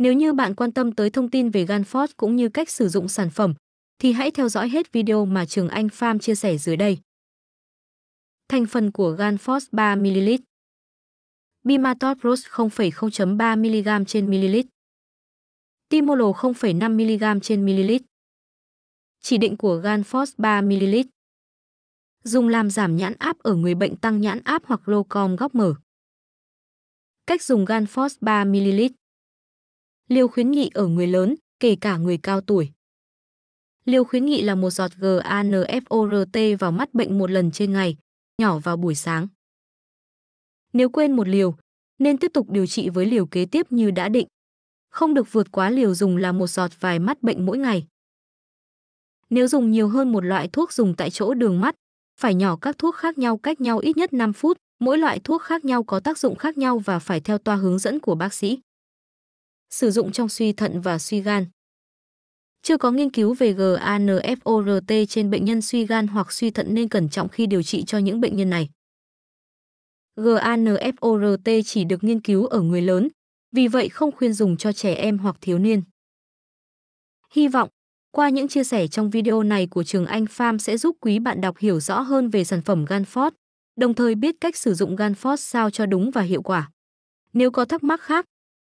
Nếu như bạn quan tâm tới thông tin về Ganford cũng như cách sử dụng sản phẩm, thì hãy theo dõi hết video mà Trường Anh Farm chia sẻ dưới đây. Thành phần của Ganford 3ml Bimatop Rose 0,0.3mg trên ml Timolol 0,5mg trên ml Chỉ định của Ganford 3ml Dùng làm giảm nhãn áp ở người bệnh tăng nhãn áp hoặc locom góc mở. Cách dùng Ganfos 3ml liều khuyến nghị ở người lớn, kể cả người cao tuổi. Liều khuyến nghị là một giọt GANFORT vào mắt bệnh một lần trên ngày, nhỏ vào buổi sáng. Nếu quên một liều, nên tiếp tục điều trị với liều kế tiếp như đã định. Không được vượt quá liều dùng là một giọt vài mắt bệnh mỗi ngày. Nếu dùng nhiều hơn một loại thuốc dùng tại chỗ đường mắt, phải nhỏ các thuốc khác nhau cách nhau ít nhất 5 phút, mỗi loại thuốc khác nhau có tác dụng khác nhau và phải theo toa hướng dẫn của bác sĩ sử dụng trong suy thận và suy gan. Chưa có nghiên cứu về GANFORT trên bệnh nhân suy gan hoặc suy thận nên cẩn trọng khi điều trị cho những bệnh nhân này. GANFORT chỉ được nghiên cứu ở người lớn, vì vậy không khuyên dùng cho trẻ em hoặc thiếu niên. Hy vọng, qua những chia sẻ trong video này của Trường Anh Farm sẽ giúp quý bạn đọc hiểu rõ hơn về sản phẩm Ganfort, đồng thời biết cách sử dụng Ganfort sao cho đúng và hiệu quả. Nếu có thắc mắc khác,